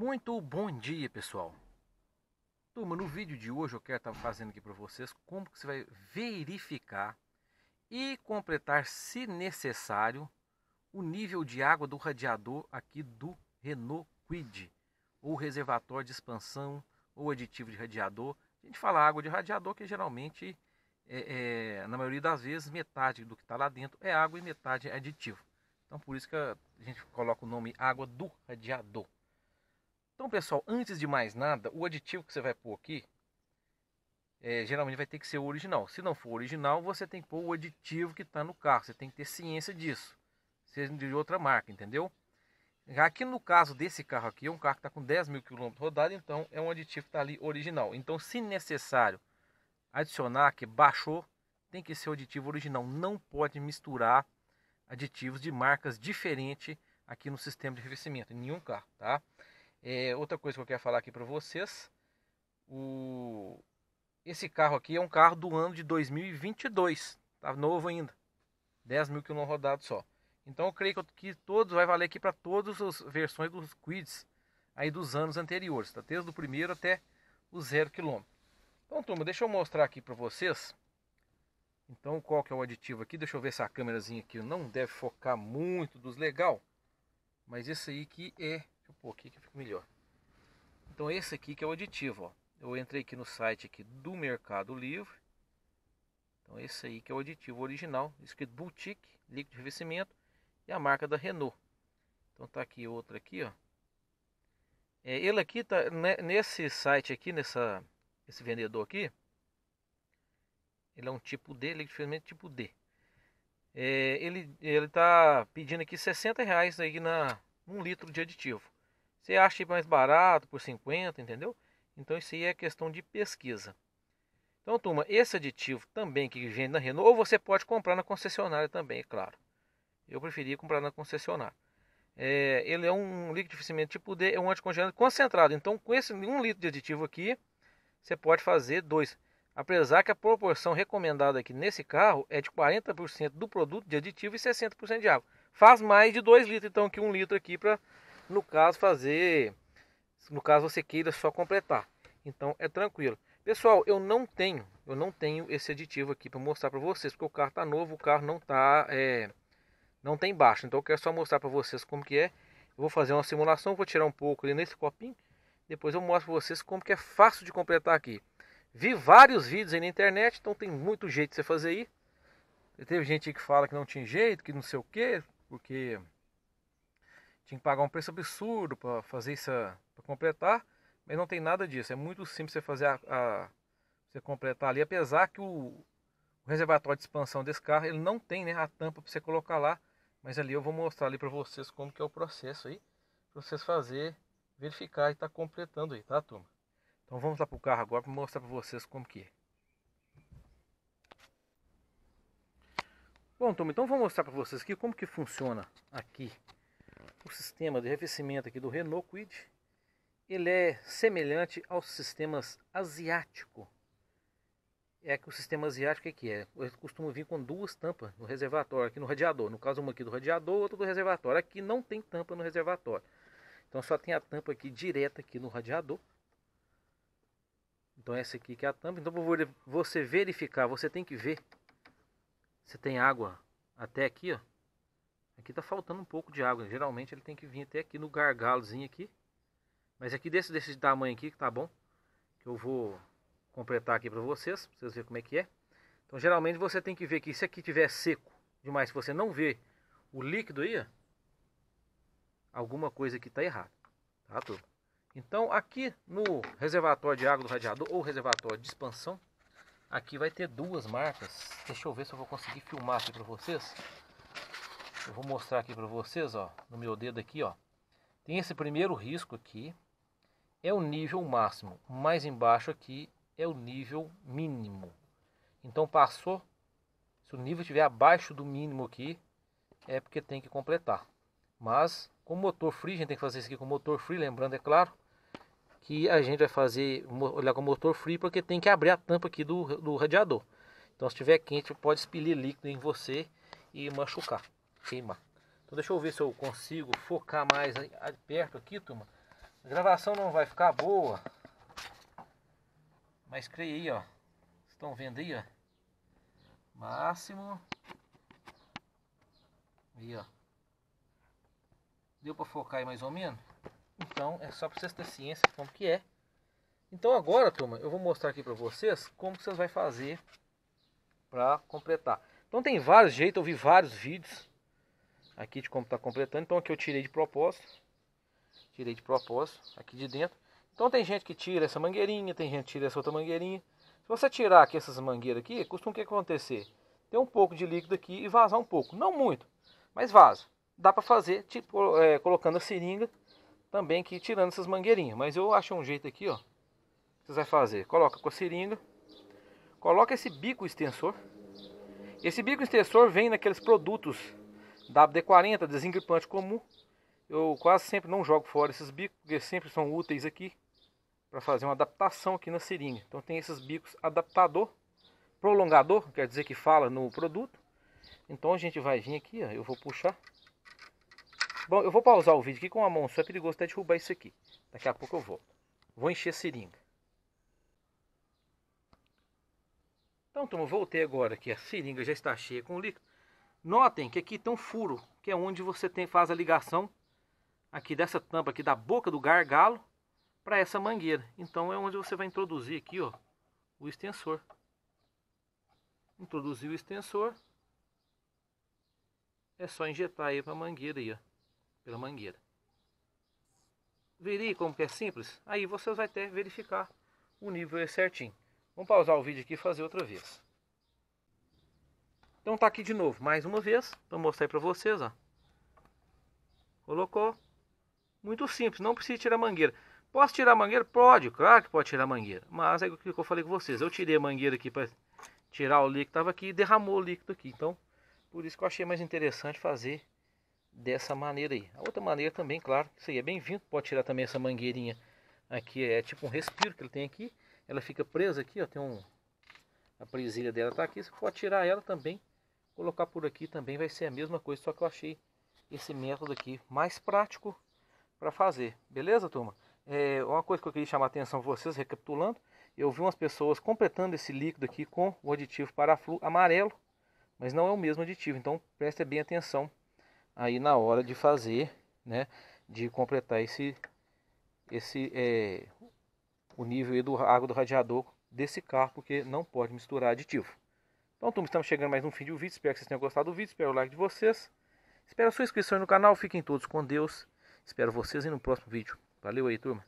Muito bom dia, pessoal. Turma, no vídeo de hoje eu quero estar tá fazendo aqui para vocês como que você vai verificar e completar, se necessário, o nível de água do radiador aqui do Renault Quid, ou reservatório de expansão, ou aditivo de radiador. A gente fala água de radiador que geralmente, é, é, na maioria das vezes, metade do que está lá dentro é água e metade é aditivo. Então por isso que a gente coloca o nome água do radiador. Então, pessoal, antes de mais nada, o aditivo que você vai pôr aqui é, geralmente vai ter que ser o original. Se não for original, você tem que pôr o aditivo que está no carro. Você tem que ter ciência disso. Seja de outra marca, entendeu? Aqui no caso desse carro aqui, é um carro que está com 10 mil quilômetros rodado, então é um aditivo que está ali original. Então, se necessário adicionar que baixou, tem que ser o aditivo original. Não pode misturar aditivos de marcas diferentes aqui no sistema de revestimento, em nenhum carro, tá? É, outra coisa que eu quero falar aqui para vocês, o esse carro aqui é um carro do ano de 2022, tá novo ainda, 10 mil quilômetros rodados só. Então eu creio que todos vai valer aqui para todas as versões dos Quids aí dos anos anteriores, tá? desde o primeiro até o zero quilômetro. Então turma, deixa eu mostrar aqui para vocês. Então qual que é o aditivo aqui? Deixa eu ver se a câmerazinha aqui não deve focar muito dos legal, mas esse aí que é eu pôr aqui que fica melhor. Então esse aqui que é o aditivo, ó. Eu entrei aqui no site aqui do Mercado Livre. Então esse aí que é o aditivo original, escrito Boutique, líquido de revestimento e a marca da Renault. Então tá aqui outro aqui, ó. É, ele aqui tá né, nesse site aqui, nessa esse vendedor aqui, ele é um tipo D, líquido de revestimento tipo D. É, ele ele tá pedindo aqui 60 reais aí na um litro de aditivo. Você acha mais barato por 50, entendeu? Então isso aí é questão de pesquisa. Então, turma, esse aditivo também que vende na Renault, ou você pode comprar na concessionária também, é claro. Eu preferia comprar na concessionária. É, ele é um líquido de liquidificimento tipo D, é um anticongelante concentrado. Então, com esse um litro de aditivo aqui, você pode fazer dois. Apesar que a proporção recomendada aqui nesse carro é de 40% do produto de aditivo e 60% de água. Faz mais de 2 litros, então, que um litro aqui para no caso, fazer. No caso, você queira só completar. Então é tranquilo. Pessoal, eu não tenho, eu não tenho esse aditivo aqui para mostrar para vocês, porque o carro tá novo, o carro não tá, é, não tem baixo. Então eu quero só mostrar para vocês como que é. Eu vou fazer uma simulação, vou tirar um pouco ali nesse copinho, depois eu mostro para vocês como que é fácil de completar aqui. Vi vários vídeos aí na internet, então tem muito jeito de você fazer aí. Teve gente que fala que não tinha jeito, que não sei o que, porque tinha que pagar um preço absurdo para fazer isso, para completar, mas não tem nada disso. É muito simples você fazer a, a você completar ali, apesar que o, o reservatório de expansão desse carro, ele não tem né, a tampa para você colocar lá, mas ali eu vou mostrar ali para vocês como que é o processo aí, para vocês fazer, verificar e tá completando aí, tá turma? Então vamos lá pro carro agora para mostrar para vocês como que é. Bom turma, então vou mostrar para vocês aqui como que funciona aqui o sistema de arrefecimento aqui do Renault Quid, ele é semelhante aos sistemas asiático. É que o sistema asiático é que é. Eu costumo vir com duas tampas no reservatório, aqui no radiador. No caso, uma aqui do radiador, outra do reservatório. Aqui não tem tampa no reservatório. Então só tem a tampa aqui direta aqui no radiador. Então essa aqui que é a tampa. Então você verificar, você tem que ver se tem água até aqui, ó. Aqui tá faltando um pouco de água. Geralmente ele tem que vir até aqui no gargalozinho aqui. Mas aqui desse, desse tamanho aqui que tá bom. Que eu vou completar aqui para vocês. Pra vocês verem como é que é. Então geralmente você tem que ver que se aqui tiver seco demais. Se você não vê o líquido aí. Alguma coisa aqui tá errada. Tá tudo. Então aqui no reservatório de água do radiador. Ou reservatório de expansão. Aqui vai ter duas marcas. Deixa eu ver se eu vou conseguir filmar aqui para vocês. Eu vou mostrar aqui para vocês, ó, no meu dedo aqui, ó. Tem esse primeiro risco aqui, é o nível máximo. Mais embaixo aqui é o nível mínimo. Então passou, se o nível estiver abaixo do mínimo aqui, é porque tem que completar. Mas com motor free, a gente tem que fazer isso aqui com motor free, lembrando é claro, que a gente vai fazer, olhar com motor free, porque tem que abrir a tampa aqui do, do radiador. Então se estiver quente pode expelir líquido em você e machucar queima. Então deixa eu ver se eu consigo focar mais perto aqui, turma. A gravação não vai ficar boa. Mas creio aí, ó. Estão vendo aí, ó. Máximo. Aí, ó. Deu para focar aí mais ou menos? Então, é só para vocês terem ciência como que é. Então agora, turma, eu vou mostrar aqui para vocês como que vocês vão fazer para completar. Então tem vários jeitos, eu vi vários vídeos Aqui de como está completando. Então aqui eu tirei de propósito. Tirei de propósito aqui de dentro. Então tem gente que tira essa mangueirinha, tem gente que tira essa outra mangueirinha. Se você tirar aqui essas mangueiras aqui, costuma o que acontecer? Ter um pouco de líquido aqui e vazar um pouco. Não muito, mas vaza. Dá para fazer tipo, é, colocando a seringa também aqui, tirando essas mangueirinhas. Mas eu acho um jeito aqui, ó. Você vai fazer, coloca com a seringa. Coloca esse bico extensor. Esse bico extensor vem naqueles produtos WD-40, desengripante comum. Eu quase sempre não jogo fora esses bicos, porque sempre são úteis aqui para fazer uma adaptação aqui na seringa. Então tem esses bicos adaptador, prolongador, quer dizer que fala no produto. Então a gente vai vir aqui, ó, eu vou puxar. Bom, eu vou pausar o vídeo aqui com a mão, só é perigoso até derrubar isso aqui. Daqui a pouco eu volto. Vou encher a seringa. Então, turma, voltei agora que a seringa já está cheia com líquido. Notem que aqui tem um furo, que é onde você tem, faz a ligação aqui dessa tampa aqui da boca do gargalo para essa mangueira. Então é onde você vai introduzir aqui, ó, o extensor. Introduzir o extensor. É só injetar aí para a mangueira aí, ó, pela mangueira. Veria como que é simples? Aí você vai até verificar o nível certinho. Vamos pausar o vídeo aqui e fazer outra vez. Então tá aqui de novo, mais uma vez, para mostrar para vocês, ó. Colocou. Muito simples, não precisa tirar mangueira. Posso tirar mangueira? Pode, claro que pode tirar mangueira. Mas é o que eu falei com vocês. Eu tirei a mangueira aqui para tirar o líquido tava aqui e derramou o líquido aqui. Então, por isso que eu achei mais interessante fazer dessa maneira aí. A outra maneira também, claro, isso aí é bem-vindo. Pode tirar também essa mangueirinha aqui. É tipo um respiro que ele tem aqui. Ela fica presa aqui, ó. Tem um... A presilha dela tá aqui. Você pode tirar ela também colocar por aqui também vai ser a mesma coisa, só que eu achei esse método aqui mais prático para fazer. Beleza, turma? É, uma coisa que eu queria chamar a atenção vocês, recapitulando, eu vi umas pessoas completando esse líquido aqui com o aditivo paraflu amarelo, mas não é o mesmo aditivo, então preste bem atenção aí na hora de fazer, né, de completar esse, esse é, o nível do água do radiador desse carro, porque não pode misturar aditivo. Então, turma, estamos chegando mais um fim do vídeo. Espero que vocês tenham gostado do vídeo. Espero o like de vocês. Espero a sua inscrição no canal. Fiquem todos com Deus. Espero vocês no próximo vídeo. Valeu aí, turma.